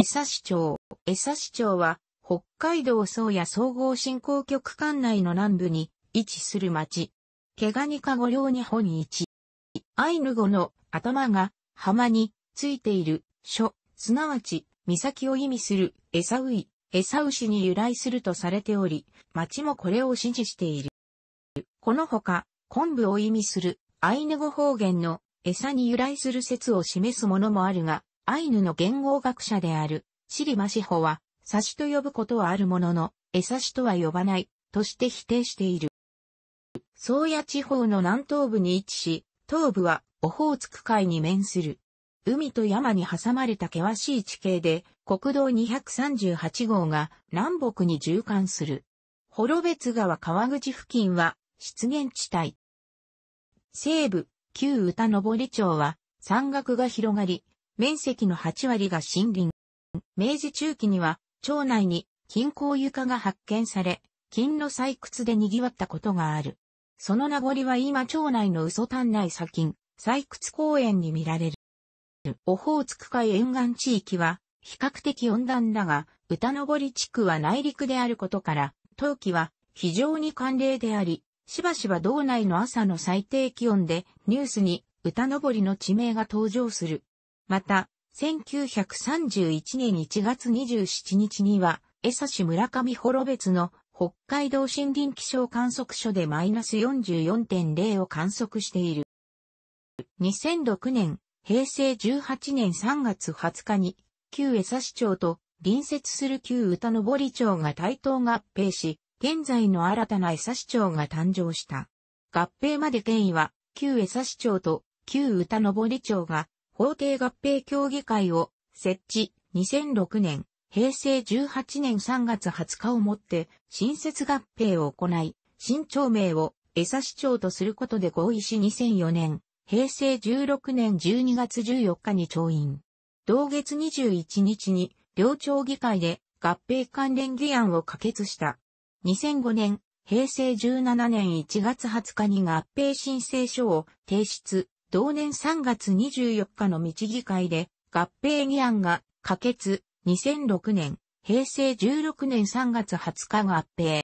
江差町。江差町は、北海道宗谷総合振興局管内の南部に位置する町。毛ガニカゴ両日本一。アイヌ語の頭が浜についている書、すなわち岬を意味するエサウイ、エサウ市に由来するとされており、町もこれを支持している。このほか、昆布を意味するアイヌ語方言の餌に由来する説を示すものもあるが、アイヌの言語学者である、シリマシホは、サシと呼ぶことはあるものの、エサシとは呼ばない、として否定している。宗谷地方の南東部に位置し、東部はオホーツク海に面する。海と山に挟まれた険しい地形で、国道238号が南北に縦貫する。幌別川川口付近は湿原地帯。西部、旧歌登町は山岳が広がり、面積の8割が森林。明治中期には、町内に金鉱床が発見され、金の採掘で賑わったことがある。その名残は今町内の嘘丹内砂金、採掘公園に見られる。オホーツク海沿岸地域は、比較的温暖だが、歌登地区は内陸であることから、冬季は非常に寒冷であり、しばしば道内の朝の最低気温でニュースに歌登の地名が登場する。また、1931年1月27日には、江差村上幌別の北海道森林気象観測所でマイナス44.0を観測している。2006年、平成18年3月20日に、旧江差町と隣接する旧歌の堀町が対等合併し、現在の新たな江差町が誕生した。合併まで権威は、旧江差町と旧歌の堀町が法定合併協議会を設置2006年、平成18年3月20日をもって新設合併を行い、新町名を江差市長とすることで合意し2004年、平成16年12月14日に調印。同月21日に、両町議会で合併関連議案を可決した。2005年、平成17年1月20日に合併申請書を提出、同年3月24日の道議会で合併議案が可決2006年、平成16年3月20日合併。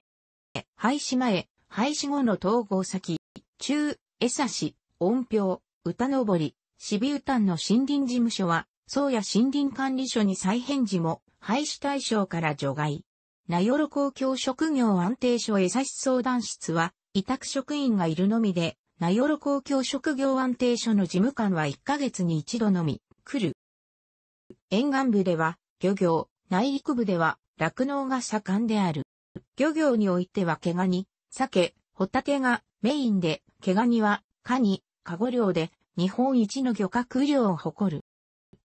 廃止前、廃止後の統合先、中、江差し、音響、歌のぼり、シビウタンの森林事務所は、宗谷森林管理所に再編時も、廃止対象から除外。名寄公共職業安定所江差し相談室は、委託職員がいるのみで、名寄公共職業安定所の事務官は1ヶ月に一度のみ、来る。沿岸部では、漁業、内陸部では、酪農が盛んである。漁業においては毛ガニ、鮭、ホタテがメインで、毛ガニは、カニ、カゴ漁で、日本一の漁獲量を誇る。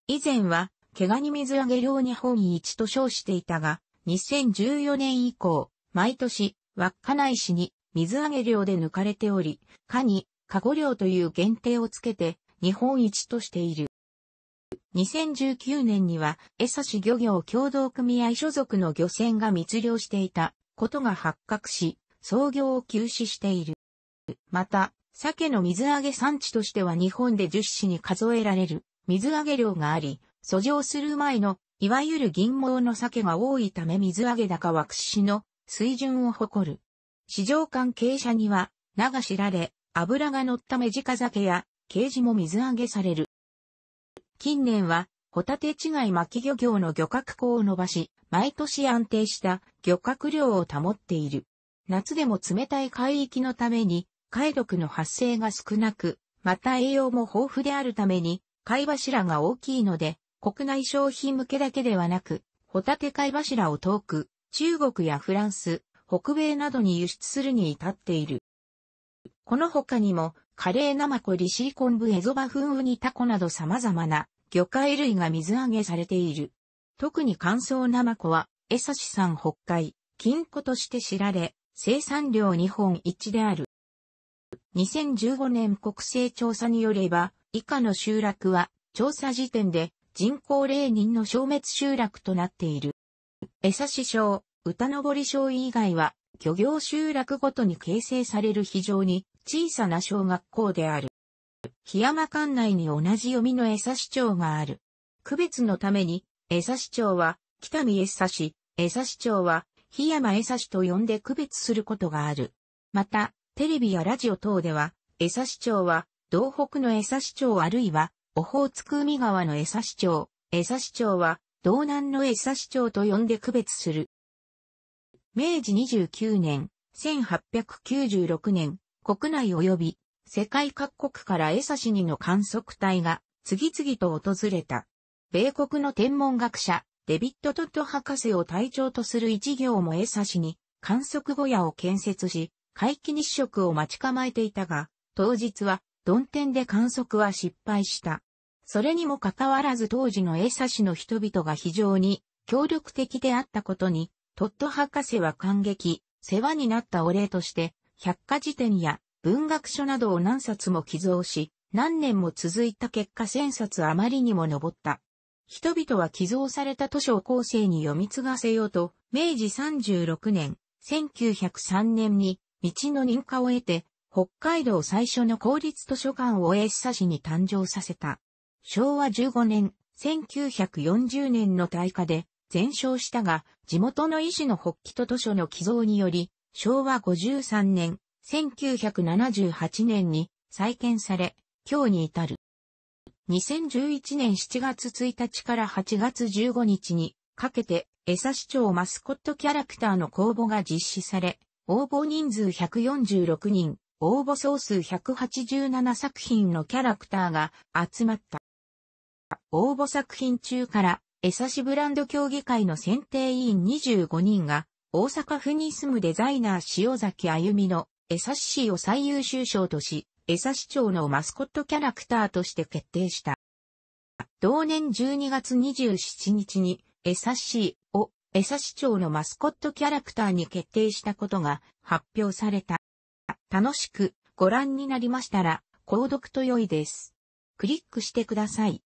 以前は、毛ガニ水揚げ量日本一と称していたが、2014年以降、毎年、稚内市に水揚げ量で抜かれており、かに、過去量という限定をつけて、日本一としている。2019年には、江差漁業共同組合所属の漁船が密漁していたことが発覚し、操業を休止している。また、鮭の水揚げ産地としては日本で10市に数えられる水揚げ量があり、遡上する前の、いわゆる銀毛の鮭が多いため水揚げ高は屈指の水準を誇る。市場関係者には、名が知られ、油が乗ったメジカ酒や、ケージも水揚げされる。近年は、ホタテ違い巻き漁業の漁獲口を伸ばし、毎年安定した漁獲量を保っている。夏でも冷たい海域のために、海毒の発生が少なく、また栄養も豊富であるために、貝柱が大きいので、国内商品向けだけではなく、ホタテ貝柱を遠く、中国やフランス、北米などに輸出するに至っている。この他にも、カレーナマコリシーンブエゾバフンウニタコなど様々な魚介類が水揚げされている。特に乾燥ナマコは、江差産北海、金庫として知られ、生産量日本一である。2015年国勢調査によれば、以下の集落は、調査時点で人口0人の消滅集落となっている。江差小、歌登小以外は、漁業集落ごとに形成される非常に小さな小学校である。檜山館内に同じ読みの江差町がある。区別のために、江差町は、北見江差市、江差町は、檜山江差市と呼んで区別することがある。また、テレビやラジオ等では、江差町は、道北の江差町あるいは、オホーツク海側の江差町、江差町は、道南の江差町と呼んで区別する。明治29年、1896年、国内及び世界各国からエサシニの観測隊が次々と訪れた。米国の天文学者、デビッド・トッド博士を隊長とする一行もエサシに観測小屋を建設し、回帰日食を待ち構えていたが、当日は、鈍天で観測は失敗した。それにもかかわらず当時のエサシの人々が非常に協力的であったことにトッド博士は感激、世話になったお礼として、百科事典や文学書などを何冊も寄贈し、何年も続いた結果千冊あまりにも上った。人々は寄贈された図書を後世に読み継がせようと、明治36年、1903年に、道の認可を得て、北海道最初の公立図書館を江久市に誕生させた。昭和15年、1940年の大火で、全焼したが、地元の医師の発起と図書の寄贈により、昭和53年、1978年に再建され、今日に至る。2011年7月1日から8月15日にかけて、江差町マスコットキャラクターの公募が実施され、応募人数146人、応募総数187作品のキャラクターが集まった。応募作品中から江差ブランド協議会の選定委員25人が、大阪府に住むデザイナー塩崎あゆみの江差市を最優秀賞とし、江差町のマスコットキャラクターとして決定した。同年12月27日に、江差市を江差町のマスコットキャラクターに決定したことが発表された。楽しくご覧になりましたら、購読と良いです。クリックしてください。